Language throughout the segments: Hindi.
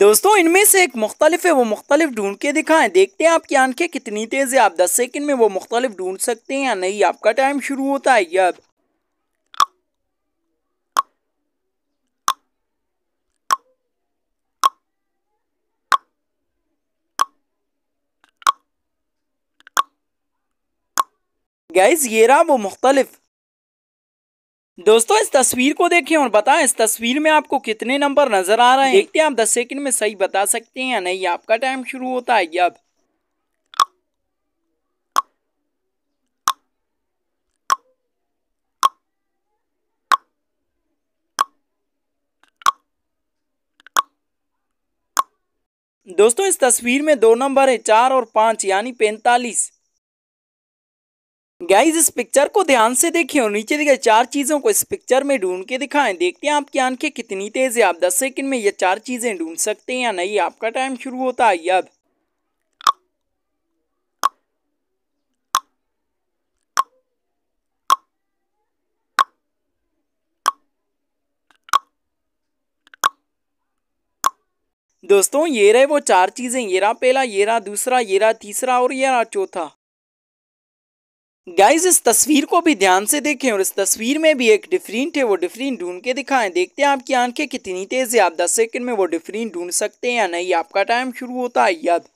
दोस्तों इनमें से एक मुख्तलिफ है वो मुख्तलिफ ढूंढ के दिखाएं देखते हैं आपकी आंखें कितनी तेज़ है आप 10 सेकंड में वो मुख्तलिफ ढूंढ सकते हैं या नहीं आपका टाइम शुरू होता है या गाइज ये रहा वो मुख्तलिफ दोस्तों इस तस्वीर को देखें और बताएं इस तस्वीर में आपको कितने नंबर नजर आ रहे हैं देखते हैं आप दस सेकंड में सही बता सकते हैं या नहीं आपका टाइम शुरू होता है अब दोस्तों इस तस्वीर में दो नंबर है चार और पांच यानी पैंतालीस गाइज इस पिक्चर को ध्यान से देखिए और नीचे दिखाई चार चीज़ों को इस पिक्चर में ढूंढ के दिखाएं देखते हैं आपकी आंखें कितनी तेज़ है आप दस सेकंड में ये चार चीज़ें ढूंढ सकते हैं या नहीं आपका टाइम शुरू होता है अब दोस्तों ये रहे वो चार चीज़ें ये रहा पहला ये रहा दूसरा ये रहा तीसरा और ये रहा चौथा गाइज इस तस्वीर को भी ध्यान से देखें और इस तस्वीर में भी एक डिफरेंट है वो डिफरेंट ढूंढ के दिखाएं देखते हैं आपकी आंखें कितनी तेज है आप 10 सेकंड में वो डिफरेंट ढूंढ सकते हैं या नहीं आपका टाइम शुरू होता है याद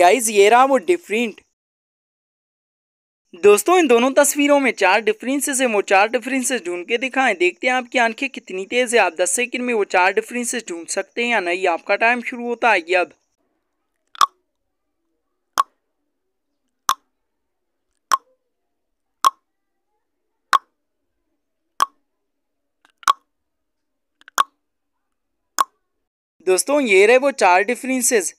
गाइज ये रहा वो डिफरेंट दोस्तों इन दोनों तस्वीरों में चार डिफरेंसेस हैं वो चार डिफरेंसेस ढूंढ के दिखाएं देखते हैं आपकी आंखें कितनी तेज़ है आप दस सेकंड में वो चार डिफरेंसेस ढूंढ सकते हैं या नहीं आपका टाइम शुरू होता है अब दोस्तों ये रहे वो चार डिफरेंसेस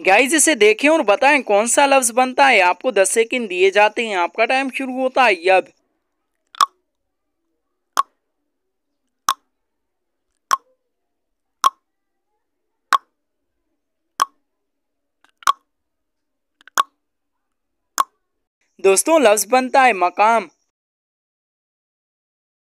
गाइज इसे देखें और बताएं कौन सा लफ्ज बनता है आपको दस सेकेंड दिए जाते हैं आपका टाइम शुरू होता है अब दोस्तों लफ्ज बनता है मकाम